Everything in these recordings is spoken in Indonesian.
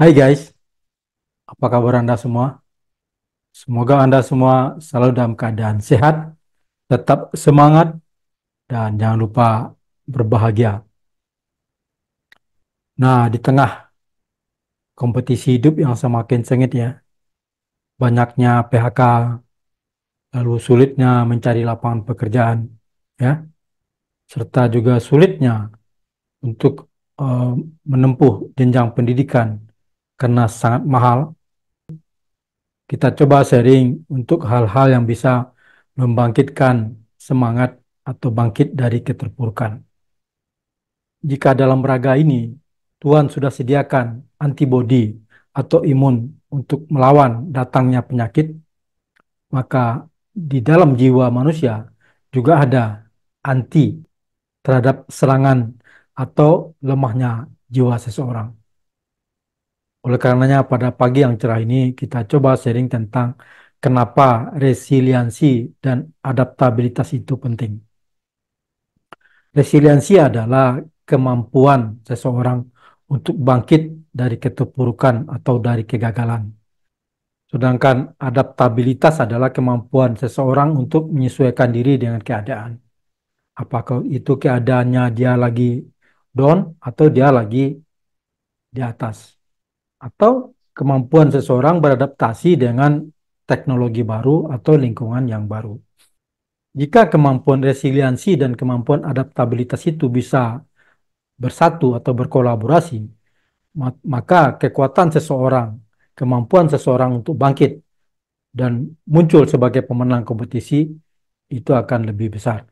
Hai guys, apa kabar Anda semua? Semoga Anda semua selalu dalam keadaan sehat, tetap semangat, dan jangan lupa berbahagia. Nah, di tengah kompetisi hidup yang semakin sengit ya, banyaknya PHK, lalu sulitnya mencari lapangan pekerjaan, ya, serta juga sulitnya untuk uh, menempuh jenjang pendidikan karena sangat mahal. Kita coba sharing untuk hal-hal yang bisa membangkitkan semangat atau bangkit dari keterpurukan. Jika dalam raga ini Tuhan sudah sediakan antibodi atau imun untuk melawan datangnya penyakit, maka di dalam jiwa manusia juga ada anti terhadap serangan atau lemahnya jiwa seseorang. Oleh karenanya pada pagi yang cerah ini kita coba sharing tentang kenapa resiliensi dan adaptabilitas itu penting. Resiliensi adalah kemampuan seseorang untuk bangkit dari keterpurukan atau dari kegagalan. Sedangkan adaptabilitas adalah kemampuan seseorang untuk menyesuaikan diri dengan keadaan. Apakah itu keadaannya dia lagi down atau dia lagi di atas atau kemampuan seseorang beradaptasi dengan teknologi baru atau lingkungan yang baru. Jika kemampuan resiliensi dan kemampuan adaptabilitas itu bisa bersatu atau berkolaborasi, maka kekuatan seseorang, kemampuan seseorang untuk bangkit dan muncul sebagai pemenang kompetisi itu akan lebih besar.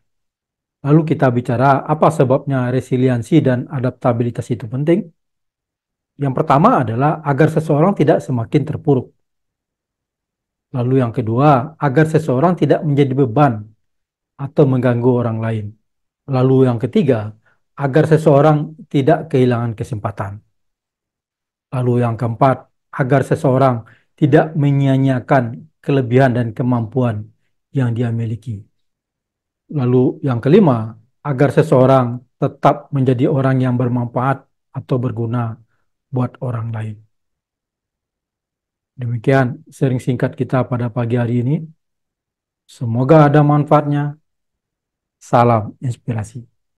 Lalu kita bicara apa sebabnya resiliensi dan adaptabilitas itu penting? Yang pertama adalah agar seseorang tidak semakin terpuruk. Lalu yang kedua, agar seseorang tidak menjadi beban atau mengganggu orang lain. Lalu yang ketiga, agar seseorang tidak kehilangan kesempatan. Lalu yang keempat, agar seseorang tidak menyia-nyiakan kelebihan dan kemampuan yang dia miliki. Lalu yang kelima, agar seseorang tetap menjadi orang yang bermanfaat atau berguna buat orang lain. Demikian sering singkat kita pada pagi hari ini. Semoga ada manfaatnya. Salam inspirasi.